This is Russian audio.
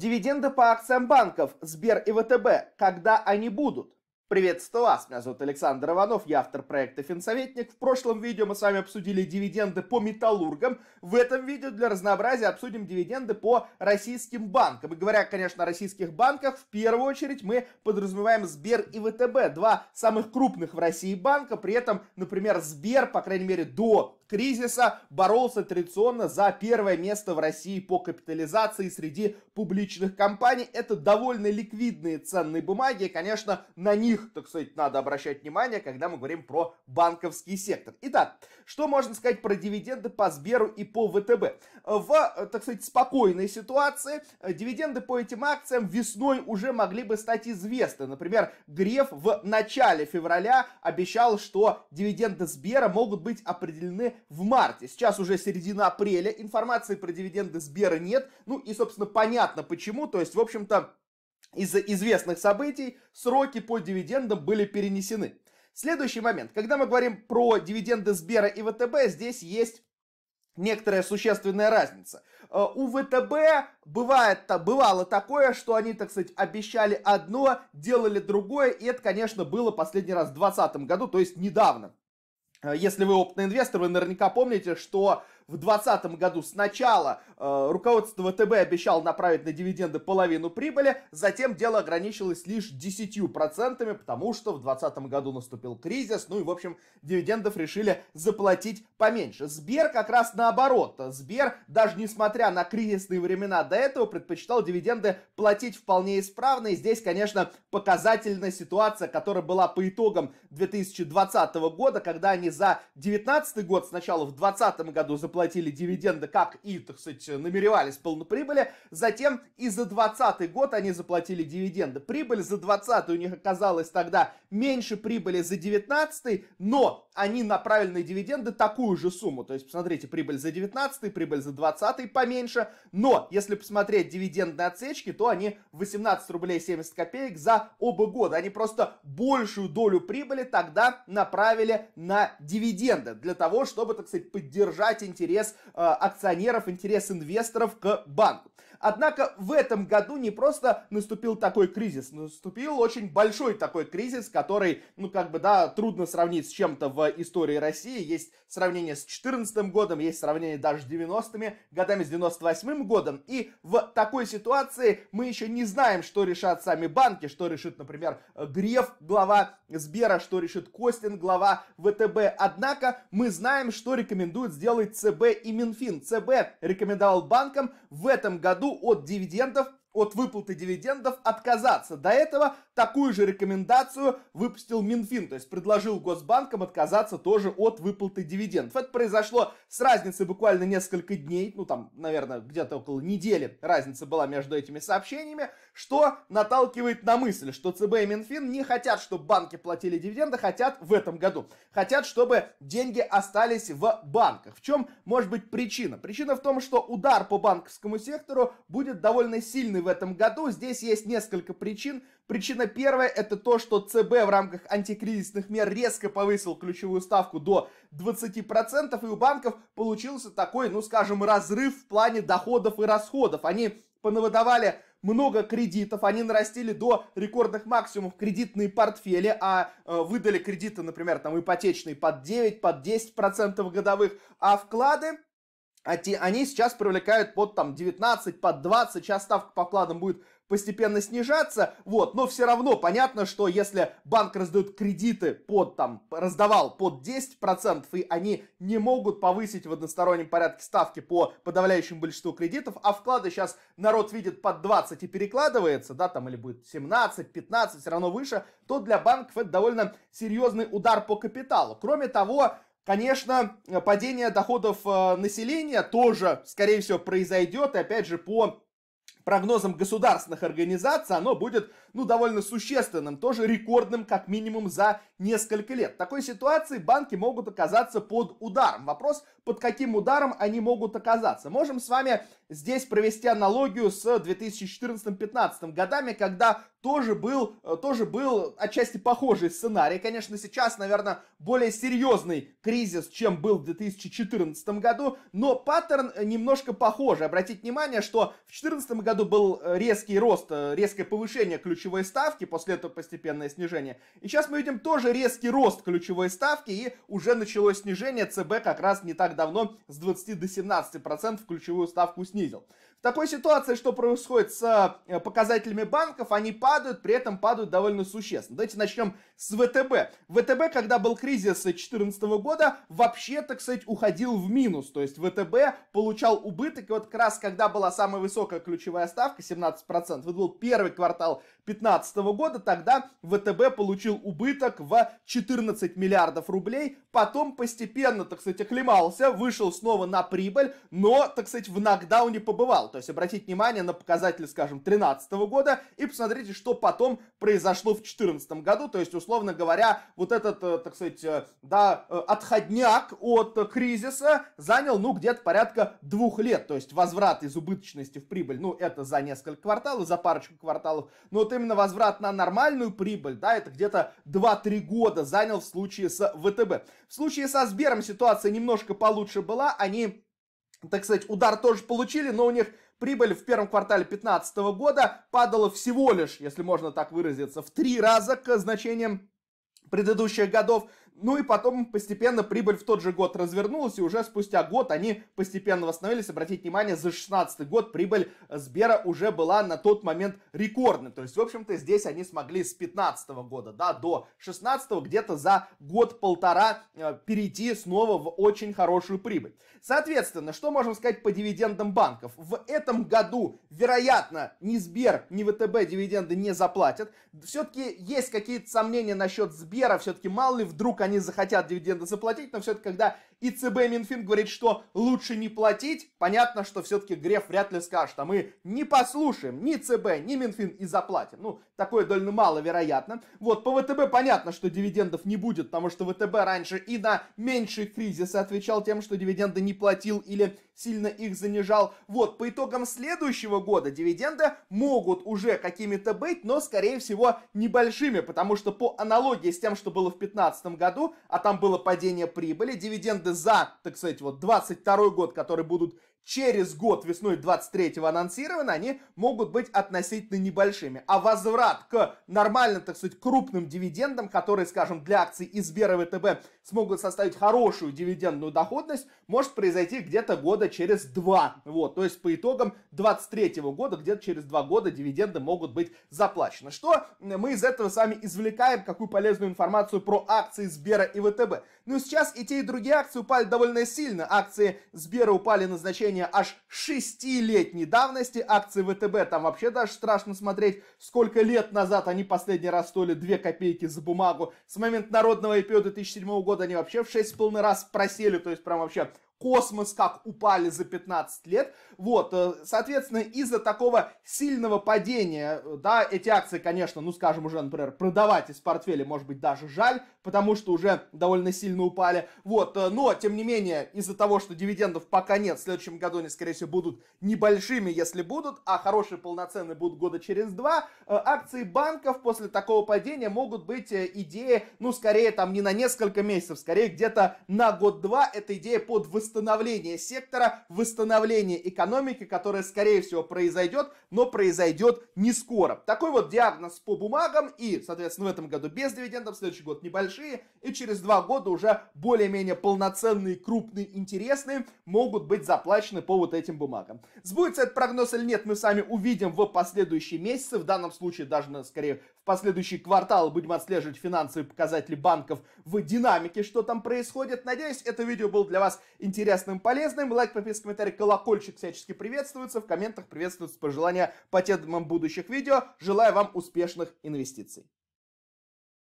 Дивиденды по акциям банков Сбер и ВТБ, когда они будут? Приветствую вас, меня зовут Александр Иванов, я автор проекта «Финсоветник». В прошлом видео мы с вами обсудили дивиденды по металлургам. В этом видео для разнообразия обсудим дивиденды по российским банкам. И говоря, конечно, о российских банках, в первую очередь мы подразумеваем Сбер и ВТБ, два самых крупных в России банка. При этом, например, Сбер, по крайней мере, до кризиса боролся традиционно за первое место в России по капитализации среди публичных компаний. Это довольно ликвидные ценные бумаги, и, конечно, на них, так сказать, надо обращать внимание, когда мы говорим про банковский сектор. Итак, что можно сказать про дивиденды по Сберу и по ВТБ? В, так сказать, спокойной ситуации дивиденды по этим акциям весной уже могли бы стать известны. Например, Греф в начале февраля обещал, что дивиденды Сбера могут быть определены в марте. Сейчас уже середина апреля, информации про дивиденды Сбера нет. Ну и, собственно, понятно почему. То есть, в общем-то, из-за известных событий сроки по дивидендам были перенесены. Следующий момент. Когда мы говорим про дивиденды Сбера и ВТБ, здесь есть некоторая существенная разница. Э, у ВТБ бывает, то бывало такое, что они, так сказать, обещали одно, делали другое, и это, конечно, было последний раз в 2020 году, то есть недавно. Э, если вы опытный инвестор, вы наверняка помните, что в 2020 году сначала э, руководство ВТБ обещало направить на дивиденды половину прибыли, затем дело ограничилось лишь 10%, потому что в 2020 году наступил кризис, ну и, в общем, дивидендов решили заплатить поменьше. Сбер как раз наоборот. Сбер, даже несмотря на кризисные времена до этого, предпочитал дивиденды платить вполне исправно, и здесь, конечно, показательная ситуация, которая была по итогам 2020 года, когда они за 2019 год сначала в 2020 году заплатили платили дивиденды, как и, так сказать, намеревались полноприбыли. Затем и за 2020 год они заплатили дивиденды. Прибыль за 2020 у них оказалась тогда меньше прибыли за 2019, но они на правильные дивиденды такую же сумму. То есть, посмотрите, прибыль за 19 прибыль за 20 поменьше. Но, если посмотреть дивидендные отсечки, то они 18 рублей 70 копеек за оба года. Они просто большую долю прибыли тогда направили на дивиденды для того, чтобы, так сказать, поддержать интерес интерес э, акционеров, интерес инвесторов к банку. Однако в этом году не просто наступил такой кризис, наступил очень большой такой кризис, который, ну как бы, да, трудно сравнить с чем-то в истории России. Есть сравнение с 2014 годом, есть сравнение даже с 90-ми годами, с 98 годом. И в такой ситуации мы еще не знаем, что решат сами банки, что решит, например, Греф, глава Сбера, что решит Костин, глава ВТБ. Однако мы знаем, что рекомендует сделать ЦБ и Минфин. ЦБ рекомендовал банкам в этом году от дивидендов от выплаты дивидендов отказаться. До этого такую же рекомендацию выпустил Минфин, то есть предложил госбанкам отказаться тоже от выплаты дивидендов. Это произошло с разницей буквально несколько дней, ну там, наверное, где-то около недели разница была между этими сообщениями, что наталкивает на мысль, что ЦБ и Минфин не хотят, чтобы банки платили дивиденды, хотят в этом году. Хотят, чтобы деньги остались в банках. В чем может быть причина? Причина в том, что удар по банковскому сектору будет довольно сильный в этом году. Здесь есть несколько причин. Причина первая – это то, что ЦБ в рамках антикризисных мер резко повысил ключевую ставку до 20%, и у банков получился такой, ну скажем, разрыв в плане доходов и расходов. Они понавыдавали много кредитов, они нарастили до рекордных максимумов кредитные портфели, а э, выдали кредиты, например, там ипотечные под 9, под 10% годовых, а вклады а они сейчас привлекают под там 19, под 20, сейчас ставка по вкладам будет постепенно снижаться, вот, но все равно понятно, что если банк раздает кредиты под, там, раздавал под 10%, и они не могут повысить в одностороннем порядке ставки по подавляющему большинству кредитов, а вклады сейчас народ видит под 20 и перекладывается, да, там, или будет 17, 15, все равно выше, то для банков это довольно серьезный удар по капиталу. Кроме того, Конечно, падение доходов э, населения тоже, скорее всего, произойдет. И опять же, по прогнозам государственных организаций, оно будет ну, довольно существенным, тоже рекордным, как минимум, за несколько лет. В такой ситуации банки могут оказаться под ударом. Вопрос, под каким ударом они могут оказаться. Можем с вами здесь провести аналогию с 2014-2015 годами, когда тоже был, э, тоже был отчасти похожий сценарий. Конечно, сейчас, наверное, более серьезный кризис, чем был в 2014 году, но паттерн э, немножко похожий. Обратите внимание, что в 2014 году был э, резкий рост, резкое повышение ключ ключевой ставки, после этого постепенное снижение. И сейчас мы видим тоже резкий рост ключевой ставки, и уже началось снижение. ЦБ как раз не так давно с 20 до 17 процентов ключевую ставку снизил. В такой ситуации, что происходит с э, показателями банков, они падают, при этом падают довольно существенно. Давайте начнем с ВТБ. ВТБ, когда был кризис 2014 года, вообще, так сказать, уходил в минус. То есть ВТБ получал убыток, и вот как раз когда была самая высокая ключевая ставка, 17%, это был первый квартал 2015 года, тогда ВТБ получил убыток в 14 миллиардов рублей, потом постепенно, так сказать, оклемался, вышел снова на прибыль, но, так сказать, в нокдауне побывал. То есть обратить внимание на показатели, скажем, 2013 года и посмотрите, что потом произошло в 2014 году. То есть, условно говоря, вот этот, э, так сказать, э, да, э, отходняк от кризиса занял, ну, где-то порядка двух лет. То есть возврат из убыточности в прибыль, ну, это за несколько кварталов, за парочку кварталов. Но вот именно возврат на нормальную прибыль, да, это где-то 2-3 года занял в случае с ВТБ. В случае со Сбером ситуация немножко получше была. Они так сказать, удар тоже получили, но у них прибыль в первом квартале 2015 года падала всего лишь, если можно так выразиться, в три раза к значениям предыдущих годов. Ну и потом постепенно прибыль в тот же год развернулась, и уже спустя год они постепенно восстановились. Обратите внимание, за 16 год прибыль Сбера уже была на тот момент рекордной. То есть, в общем-то, здесь они смогли с 15 года да, до 16 где-то за год-полтора э, перейти снова в очень хорошую прибыль. Соответственно, что можем сказать по дивидендам банков? В этом году, вероятно, ни Сбер, ни ВТБ дивиденды не заплатят. Все-таки есть какие-то сомнения насчет Сбера, все-таки мало ли вдруг они захотят дивиденды заплатить, но все-таки, когда и ЦБ, и Минфин говорит, что лучше не платить, понятно, что все-таки Греф вряд ли скажет, а мы не послушаем ни ЦБ, ни Минфин и заплатим. Ну, такое довольно маловероятно. Вот, по ВТБ понятно, что дивидендов не будет, потому что ВТБ раньше и на меньшие кризисы отвечал тем, что дивиденды не платил или сильно их занижал. Вот, по итогам следующего года дивиденды могут уже какими-то быть, но, скорее всего, небольшими, потому что по аналогии с тем, что было в 2015 году, году, а там было падение прибыли, дивиденды за, так сказать, вот 22 год, которые будут через год весной 23-го анонсированы, они могут быть относительно небольшими. А возврат к нормальным, так сказать, крупным дивидендам, которые, скажем, для акций и Сбера и ВТБ смогут составить хорошую дивидендную доходность, может произойти где-то года через два. Вот, то есть по итогам 23 года, где-то через два года дивиденды могут быть заплачены. Что мы из этого с вами извлекаем, какую полезную информацию про акции Сбера и ВТБ? Ну, сейчас и те, и другие акции упали довольно сильно. Акции Сбера упали на значение падения аж 6-летней давности акции ВТБ. Там вообще даже страшно смотреть, сколько лет назад они последний раз стоили 2 копейки за бумагу. С момента народного IPO 2007 года они вообще в 6,5 раз просели, то есть прям вообще космос как упали за 15 лет. Вот, э, соответственно, из-за такого сильного падения, э, да, эти акции, конечно, ну, скажем уже, например, продавать из портфеля, может быть, даже жаль, потому что уже довольно сильно упали. Вот, э, но, тем не менее, из-за того, что дивидендов пока нет, в следующем году они, скорее всего, будут небольшими, если будут, а хорошие полноценные будут года через два, акции банков после такого падения могут быть идеи, ну, скорее, там, не на несколько месяцев, скорее, где-то на год-два, эта идея под восстановление восстановление сектора, восстановление экономики, которое, скорее всего, произойдет, но произойдет не скоро. Такой вот диагноз по бумагам и, соответственно, в этом году без дивидендов, в следующий год небольшие, и через два года уже более-менее полноценные, крупные, интересные могут быть заплачены по вот этим бумагам. Сбудется этот прогноз или нет, мы сами увидим в последующие месяцы, в данном случае даже, скорее, в последующие кварталы будем отслеживать финансовые показатели банков в динамике, что там происходит. Надеюсь, это видео было для вас интересным интересным, полезным. Лайк, подписка, комментарий, колокольчик всячески приветствуются. В комментах приветствуются пожелания по темам будущих видео. Желаю вам успешных инвестиций.